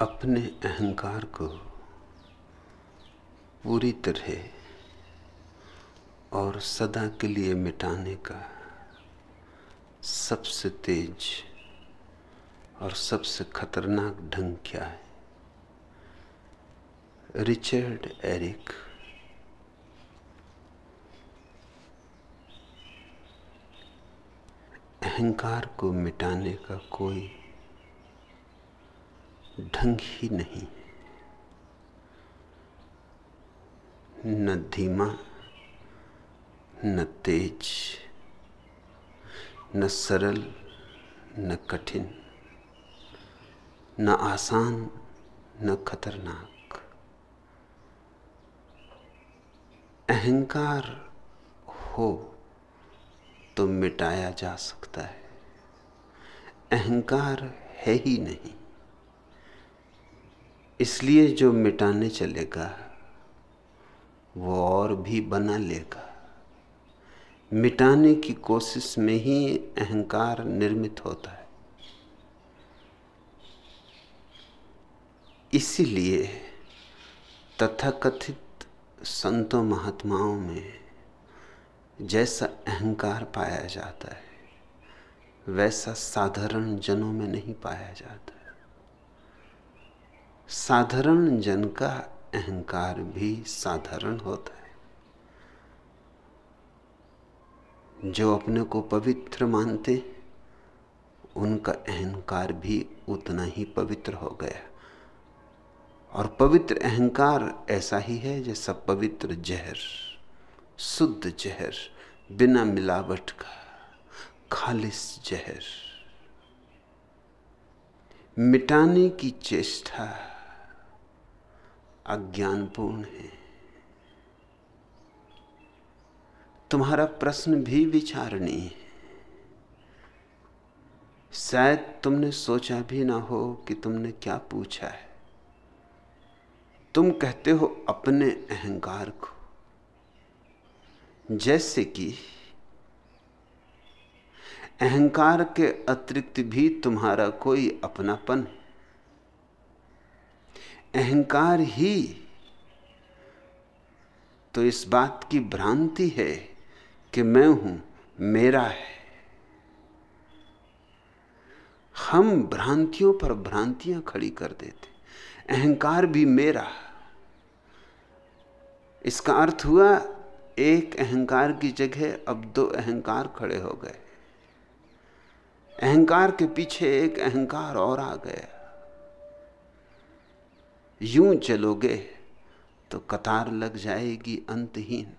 अपने अहंकार को पूरी तरह और सदा के लिए मिटाने का सबसे तेज और सबसे खतरनाक ढंग क्या है रिचर्ड एरिक अहंकार को मिटाने का कोई ढंग ही नहीं न धीमा न तेज न सरल न कठिन न आसान न खतरनाक अहंकार हो तो मिटाया जा सकता है अहंकार है ही नहीं इसलिए जो मिटाने चलेगा वो और भी बना लेगा मिटाने की कोशिश में ही अहंकार निर्मित होता है इसीलिए तथाकथित संतों महात्माओं में जैसा अहंकार पाया जाता है वैसा साधारण जनों में नहीं पाया जाता साधारण जन का अहंकार भी साधारण होता है जो अपने को पवित्र मानते उनका अहंकार भी उतना ही पवित्र हो गया और पवित्र अहंकार ऐसा ही है जैसा पवित्र जहर शुद्ध जहर बिना मिलावट का खालिश जहर मिटाने की चेष्टा अज्ञानपूर्ण है तुम्हारा प्रश्न भी विचारणीय है शायद तुमने सोचा भी ना हो कि तुमने क्या पूछा है तुम कहते हो अपने अहंकार को जैसे कि अहंकार के अतिरिक्त भी तुम्हारा कोई अपनापन है अहंकार ही तो इस बात की भ्रांति है कि मैं हूं मेरा है हम भ्रांतियों पर भ्रांतियां खड़ी कर देते अहंकार भी मेरा इसका अर्थ हुआ एक अहंकार की जगह अब दो अहंकार खड़े हो गए अहंकार के पीछे एक अहंकार और आ गया यूं चलोगे तो कतार लग जाएगी अंतहीन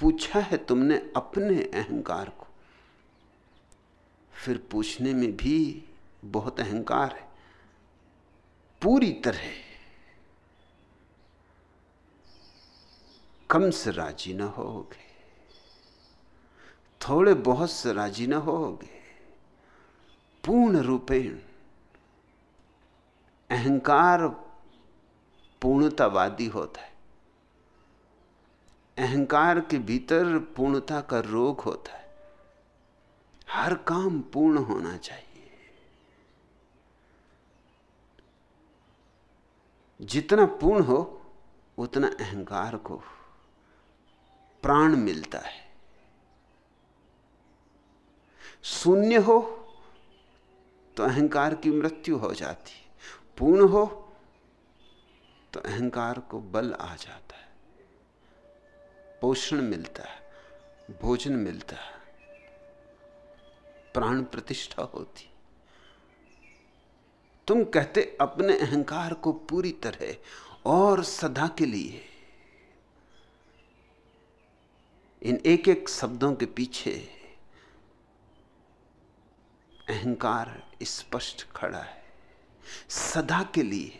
पूछा है तुमने अपने अहंकार को फिर पूछने में भी बहुत अहंकार है पूरी तरह कम से राजी न होगे थोड़े बहुत से राजी न होगे पूर्ण रूपेण अहंकार पूर्णतावादी होता है अहंकार के भीतर पूर्णता का रोग होता है हर काम पूर्ण होना चाहिए जितना पूर्ण हो उतना अहंकार को प्राण मिलता है शून्य हो तो अहंकार की मृत्यु हो जाती पूर्ण हो तो अहंकार को बल आ जाता है पोषण मिलता है भोजन मिलता है प्राण प्रतिष्ठा होती तुम कहते अपने अहंकार को पूरी तरह और सदा के लिए इन एक एक शब्दों के पीछे अहंकार स्पष्ट खड़ा है सदा के लिए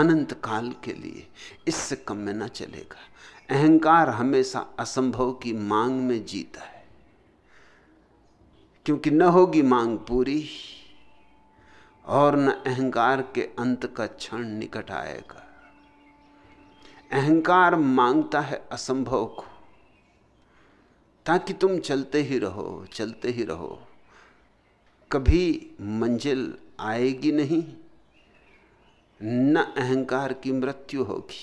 अनंत काल के लिए इससे कम में ना चलेगा अहंकार हमेशा असंभव की मांग में जीता है क्योंकि न होगी मांग पूरी और न अहंकार के अंत का क्षण निकट आएगा अहंकार मांगता है असंभव को ताकि तुम चलते ही रहो चलते ही रहो कभी मंजिल आएगी नहीं न अहंकार की मृत्यु होगी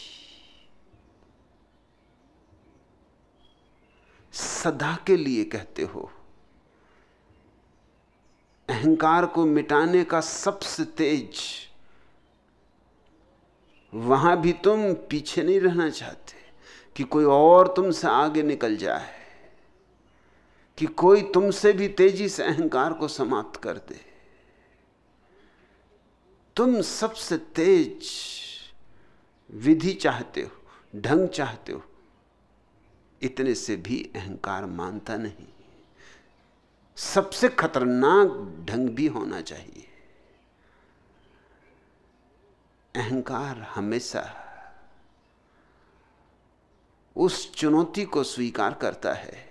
सदा के लिए कहते हो अहंकार को मिटाने का सबसे तेज वहां भी तुम पीछे नहीं रहना चाहते कि कोई और तुमसे आगे निकल जाए कि कोई तुमसे भी तेजी से अहंकार को समाप्त कर दे तुम सबसे तेज विधि चाहते हो ढंग चाहते हो इतने से भी अहंकार मानता नहीं सबसे खतरनाक ढंग भी होना चाहिए अहंकार हमेशा उस चुनौती को स्वीकार करता है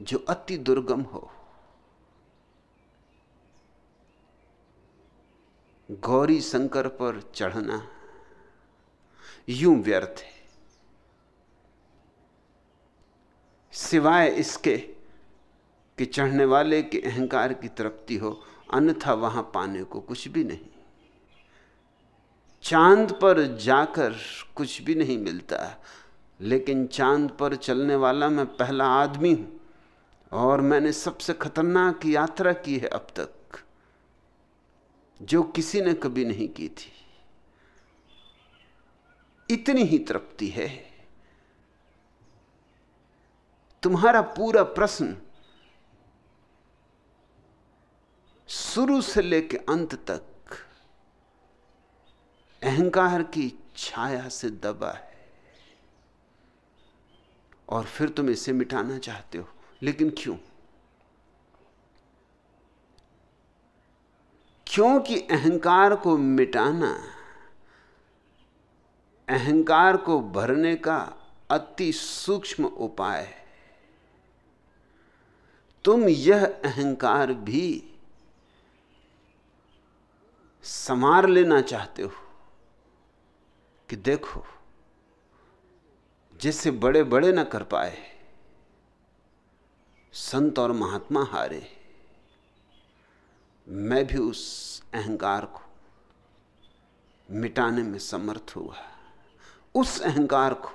जो अति दुर्गम हो गौरी शंकर पर चढ़ना यूं व्यर्थ है सिवाय इसके कि चढ़ने वाले के अहंकार की तृप्ति हो अन्यथा वहां पाने को कुछ भी नहीं चांद पर जाकर कुछ भी नहीं मिलता लेकिन चांद पर चलने वाला मैं पहला आदमी हूं और मैंने सबसे खतरनाक यात्रा की है अब तक जो किसी ने कभी नहीं की थी इतनी ही तृप्ति है तुम्हारा पूरा प्रश्न शुरू से लेकर अंत तक अहंकार की छाया से दबा है और फिर तुम इसे मिटाना चाहते हो लेकिन क्यों क्योंकि अहंकार को मिटाना अहंकार को भरने का अति सूक्ष्म उपाय है तुम यह अहंकार भी संवार लेना चाहते हो कि देखो जिससे बड़े बड़े ना कर पाए संत और महात्मा हारे मैं भी उस अहंकार को मिटाने में समर्थ हुआ उस अहंकार को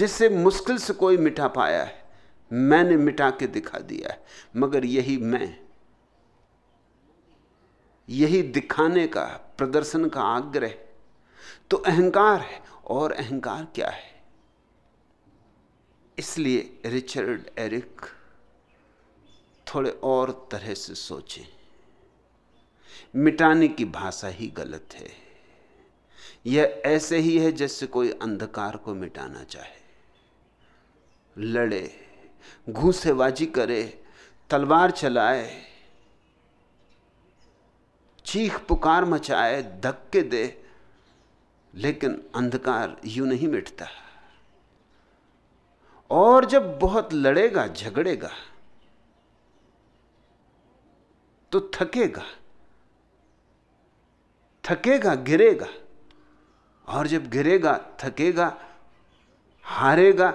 जिसे मुश्किल से कोई मिटा पाया है मैंने मिटा के दिखा दिया है मगर यही मैं यही दिखाने का प्रदर्शन का आग्रह तो अहंकार है और अहंकार क्या है इसलिए रिचर्ड एरिक थोड़े और तरह से सोचे मिटाने की भाषा ही गलत है यह ऐसे ही है जैसे कोई अंधकार को मिटाना चाहे लड़े घूसेबाजी करे तलवार चलाए चीख पुकार मचाए धक्के दे लेकिन अंधकार यूं नहीं मिटता है और जब बहुत लड़ेगा झगड़ेगा तो थकेगा थकेगा गिरेगा और जब गिरेगा थकेगा हारेगा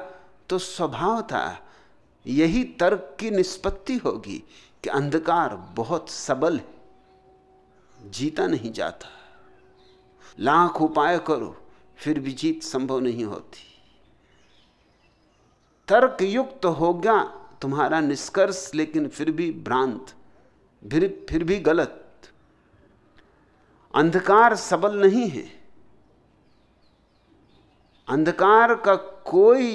तो स्वभाव था यही तर्क की निष्पत्ति होगी कि अंधकार बहुत सबल है जीता नहीं जाता लाख उपाय करो फिर भी जीत संभव नहीं होती तर्क युक्त गया तुम्हारा निष्कर्ष लेकिन फिर भी भ्रांत फिर फिर भी गलत अंधकार सबल नहीं है अंधकार का कोई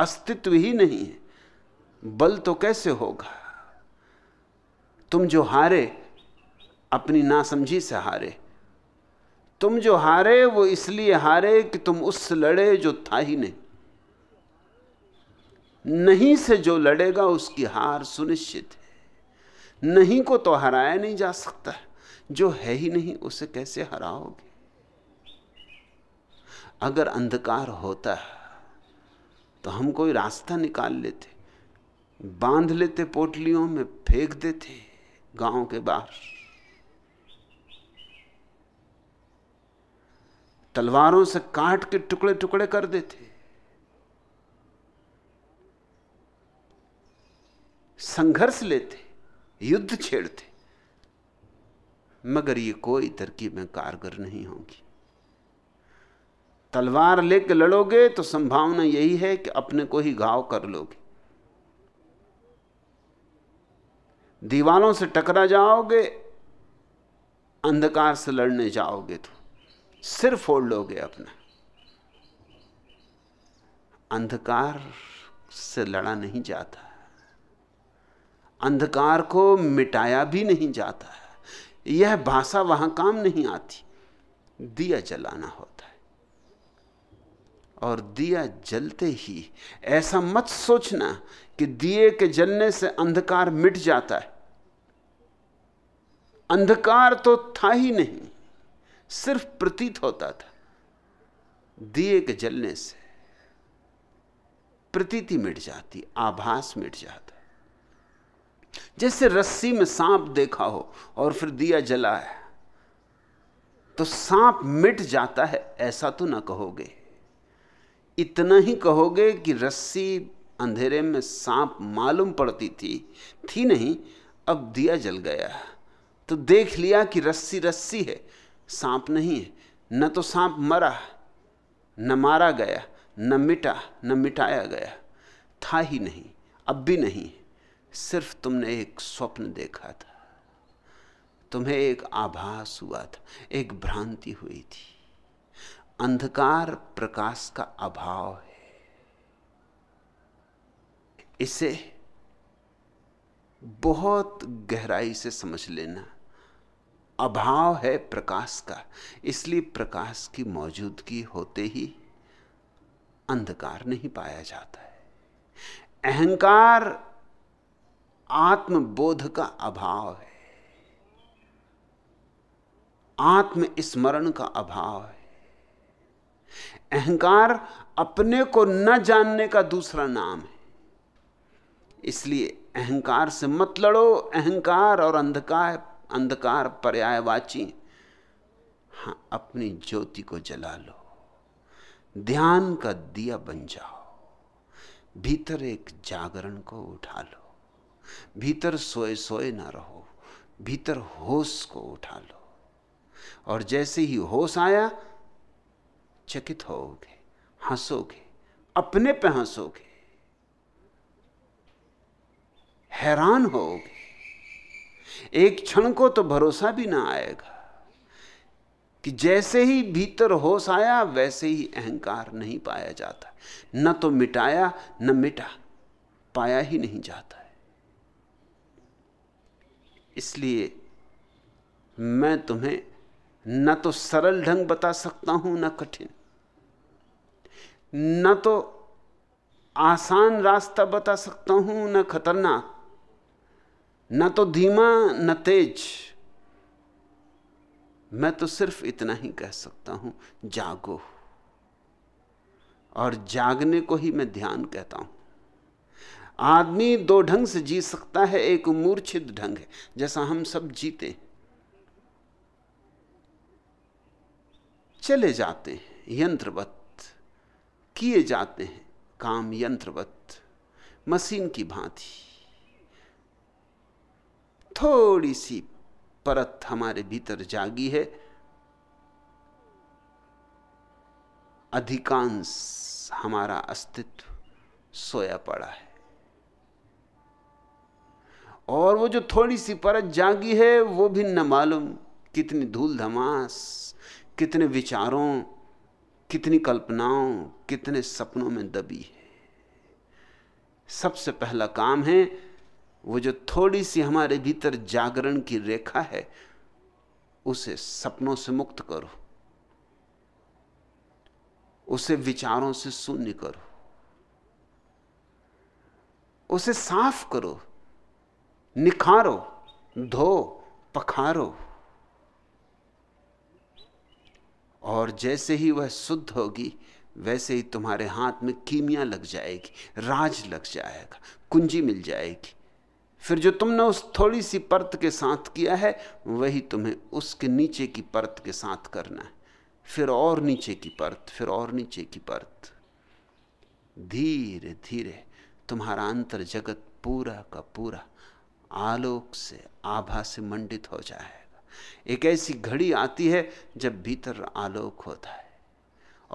अस्तित्व ही नहीं है बल तो कैसे होगा तुम जो हारे अपनी नासमझी से हारे तुम जो हारे वो इसलिए हारे कि तुम उस लड़े जो था ही नहीं नहीं से जो लड़ेगा उसकी हार सुनिश्चित है नहीं को तो हराया नहीं जा सकता जो है ही नहीं उसे कैसे हराओगे अगर अंधकार होता तो हम कोई रास्ता निकाल लेते बांध लेते पोटलियों में फेंक देते गांव के बाहर तलवारों से काट के टुकड़े टुकड़े कर देते संघर्ष लेते युद्ध छेड़ते मगर ये कोई में कारगर नहीं होगी तलवार लेके लड़ोगे तो संभावना यही है कि अपने को ही घाव कर लोगे दीवालों से टकरा जाओगे अंधकार से लड़ने जाओगे तो सिर फोड़ लोगे अपना अंधकार से लड़ा नहीं जाता अंधकार को मिटाया भी नहीं जाता है यह भाषा वहां काम नहीं आती दिया जलाना होता है और दिया जलते ही ऐसा मत सोचना कि दिए के जलने से अंधकार मिट जाता है अंधकार तो था ही नहीं सिर्फ प्रतीत होता था दिए के जलने से प्रतीति मिट जाती आभास मिट जाता जैसे रस्सी में सांप देखा हो और फिर दिया जला है तो सांप मिट जाता है ऐसा तो ना कहोगे इतना ही कहोगे कि रस्सी अंधेरे में सांप मालूम पड़ती थी थी नहीं अब दिया जल गया तो देख लिया कि रस्सी रस्सी है सांप नहीं है न तो सांप मरा न मारा गया न मिटा न मिटाया गया था ही नहीं अब भी नहीं है सिर्फ तुमने एक स्वप्न देखा था तुम्हें एक आभास हुआ था एक भ्रांति हुई थी अंधकार प्रकाश का अभाव है इसे बहुत गहराई से समझ लेना अभाव है प्रकाश का इसलिए प्रकाश की मौजूदगी होते ही अंधकार नहीं पाया जाता है अहंकार आत्मबोध का अभाव है आत्मस्मरण का अभाव है अहंकार अपने को न जानने का दूसरा नाम है इसलिए अहंकार से मत लड़ो अहंकार और अंधकार अंधकार पर्यायवाची हां अपनी ज्योति को जला लो ध्यान का दिया बन जाओ भीतर एक जागरण को उठा लो भीतर सोए सोए ना रहो भीतर होश को उठा लो और जैसे ही होश आया चकित होोगे हंसोगे अपने पे हंसोगे हैरान होोगे एक क्षण को तो भरोसा भी ना आएगा कि जैसे ही भीतर होश आया वैसे ही अहंकार नहीं पाया जाता न तो मिटाया न मिटा पाया ही नहीं जाता इसलिए मैं तुम्हें न तो सरल ढंग बता सकता हूं न कठिन न तो आसान रास्ता बता सकता हूं न खतरनाक न तो धीमा न तेज मैं तो सिर्फ इतना ही कह सकता हूं जागो और जागने को ही मैं ध्यान कहता हूं आदमी दो ढंग से जी सकता है एक मूर्छित ढंग है जैसा हम सब जीते हैं चले जाते हैं यंत्रवत किए जाते हैं काम यंत्रवत मशीन की भांति थोड़ी सी परत हमारे भीतर जागी है अधिकांश हमारा अस्तित्व सोया पड़ा है और वो जो थोड़ी सी परत जागी है वो भी न मालूम कितनी धूल धमास कितने विचारों कितनी कल्पनाओं कितने सपनों में दबी है सबसे पहला काम है वो जो थोड़ी सी हमारे भीतर जागरण की रेखा है उसे सपनों से मुक्त करो उसे विचारों से शून्य करो उसे साफ करो निखारो धो पखारो और जैसे ही वह शुद्ध होगी वैसे ही तुम्हारे हाथ में कीमिया लग जाएगी राज लग जाएगा कुंजी मिल जाएगी फिर जो तुमने उस थोड़ी सी परत के साथ किया है वही तुम्हें उसके नीचे की परत के साथ करना है फिर और नीचे की परत फिर और नीचे की परत धीरे धीरे तुम्हारा अंतर जगत पूरा का पूरा आलोक से आभा से मंडित हो जाएगा एक ऐसी घड़ी आती है जब भीतर आलोक होता है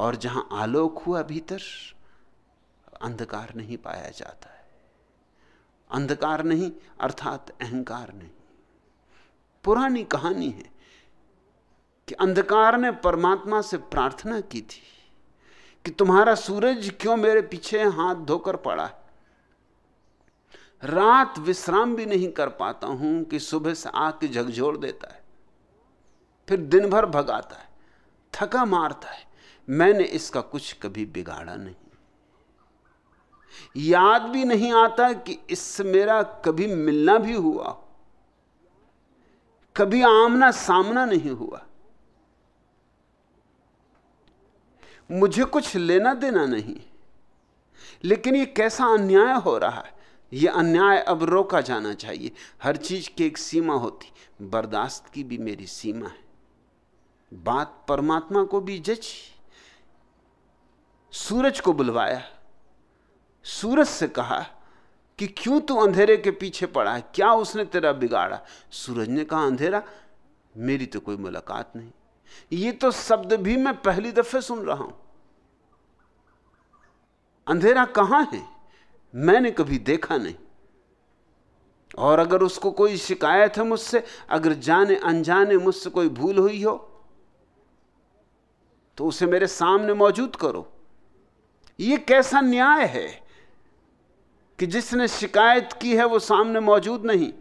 और जहां आलोक हुआ भीतर अंधकार नहीं पाया जाता है अंधकार नहीं अर्थात अहंकार नहीं पुरानी कहानी है कि अंधकार ने परमात्मा से प्रार्थना की थी कि तुम्हारा सूरज क्यों मेरे पीछे हाथ धोकर पड़ा है रात विश्राम भी नहीं कर पाता हूं कि सुबह से आके झकझोर देता है फिर दिन भर भगाता है थका मारता है मैंने इसका कुछ कभी बिगाड़ा नहीं याद भी नहीं आता कि इससे मेरा कभी मिलना भी हुआ कभी आमना सामना नहीं हुआ मुझे कुछ लेना देना नहीं लेकिन ये कैसा अन्याय हो रहा है यह अन्याय अब रोका जाना चाहिए हर चीज की एक सीमा होती बर्दाश्त की भी मेरी सीमा है बात परमात्मा को भी जची सूरज को बुलवाया सूरज से कहा कि क्यों तू अंधेरे के पीछे पड़ा है क्या उसने तेरा बिगाड़ा सूरज ने कहा अंधेरा मेरी तो कोई मुलाकात नहीं ये तो शब्द भी मैं पहली दफे सुन रहा हूं अंधेरा कहां है मैंने कभी देखा नहीं और अगर उसको कोई शिकायत है मुझसे अगर जाने अनजाने मुझसे कोई भूल हुई हो तो उसे मेरे सामने मौजूद करो ये कैसा न्याय है कि जिसने शिकायत की है वो सामने मौजूद नहीं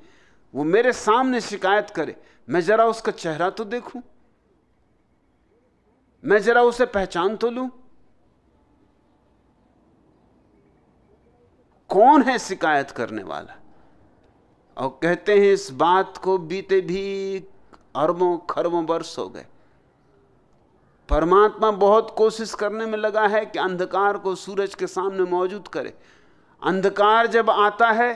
वो मेरे सामने शिकायत करे मैं जरा उसका चेहरा तो देखूं मैं जरा उसे पहचान तो लूं कौन है शिकायत करने वाला और कहते हैं इस बात को बीते भी अरबों खरबों वर्ष हो गए परमात्मा बहुत कोशिश करने में लगा है कि अंधकार को सूरज के सामने मौजूद करे अंधकार जब आता है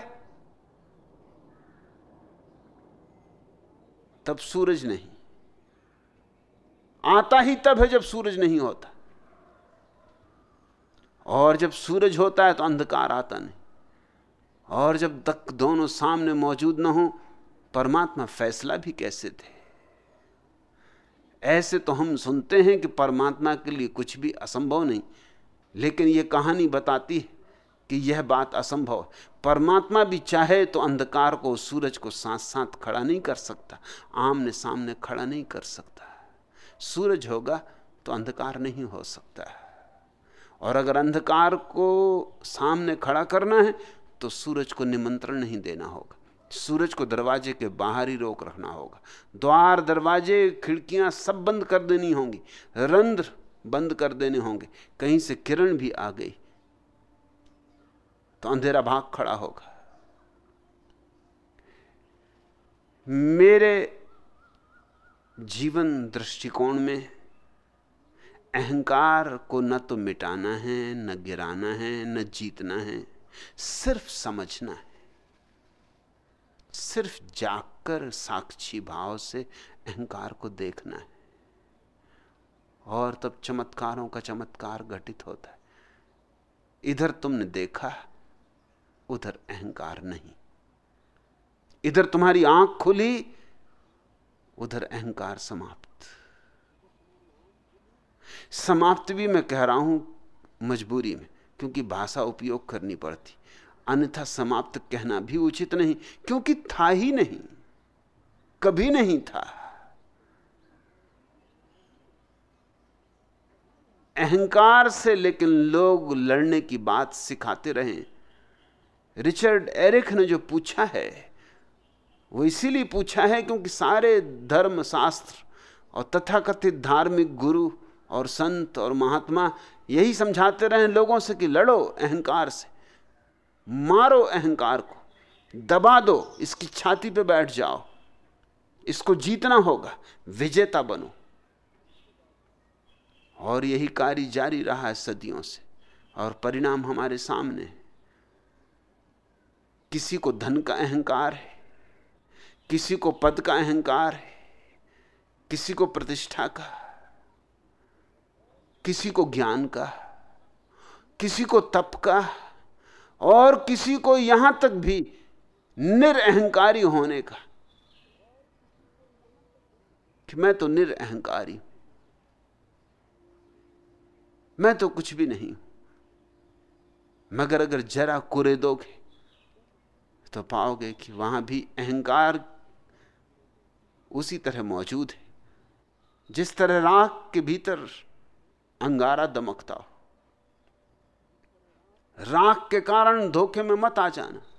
तब सूरज नहीं आता ही तब है जब सूरज नहीं होता और जब सूरज होता है तो अंधकार आता नहीं और जब तक दोनों सामने मौजूद न हो परमात्मा फैसला भी कैसे थे ऐसे तो हम सुनते हैं कि परमात्मा के लिए कुछ भी असंभव नहीं लेकिन ये कहानी बताती है कि यह बात असंभव परमात्मा भी चाहे तो अंधकार को सूरज को साथ साथ खड़ा नहीं कर सकता आमने सामने खड़ा नहीं कर सकता सूरज होगा तो अंधकार नहीं हो सकता और अगर अंधकार को सामने खड़ा करना है तो सूरज को निमंत्रण नहीं देना होगा सूरज को दरवाजे के बाहर ही रोक रखना होगा द्वार दरवाजे खिड़कियां सब बंद कर देनी होंगी रंध्र बंद कर देने होंगे कहीं से किरण भी आ गई तो अंधेरा भाग खड़ा होगा मेरे जीवन दृष्टिकोण में अहंकार को न तो मिटाना है न गिराना है न जीतना है सिर्फ समझना है सिर्फ जागकर साक्षी भाव से अहंकार को देखना है और तब चमत्कारों का चमत्कार घटित होता है इधर तुमने देखा उधर अहंकार नहीं इधर तुम्हारी आंख खुली उधर अहंकार समाप्त समाप्त भी मैं कह रहा हूं मजबूरी में क्योंकि भाषा उपयोग करनी पड़ती अन्यथा समाप्त कहना भी उचित नहीं क्योंकि था ही नहीं कभी नहीं था अहंकार से लेकिन लोग लड़ने की बात सिखाते रहे रिचर्ड एरिक ने जो पूछा है वो इसीलिए पूछा है क्योंकि सारे धर्म शास्त्र और तथाकथित धार्मिक गुरु और संत और महात्मा यही समझाते रहे लोगों से कि लड़ो अहंकार से मारो अहंकार को दबा दो इसकी छाती पे बैठ जाओ इसको जीतना होगा विजेता बनो और यही कार्य जारी रहा है सदियों से और परिणाम हमारे सामने है किसी को धन का अहंकार है किसी को पद का अहंकार है किसी को प्रतिष्ठा का किसी को ज्ञान का किसी को तप का और किसी को यहां तक भी निरअहकारी होने का कि मैं तो निरअहकारी हूं मैं तो कुछ भी नहीं हूं मगर अगर जरा कुरे दोगे तो पाओगे कि वहां भी अहंकार उसी तरह मौजूद है जिस तरह राग के भीतर अंगारा दमकता हो राख के कारण धोखे में मत आ जाना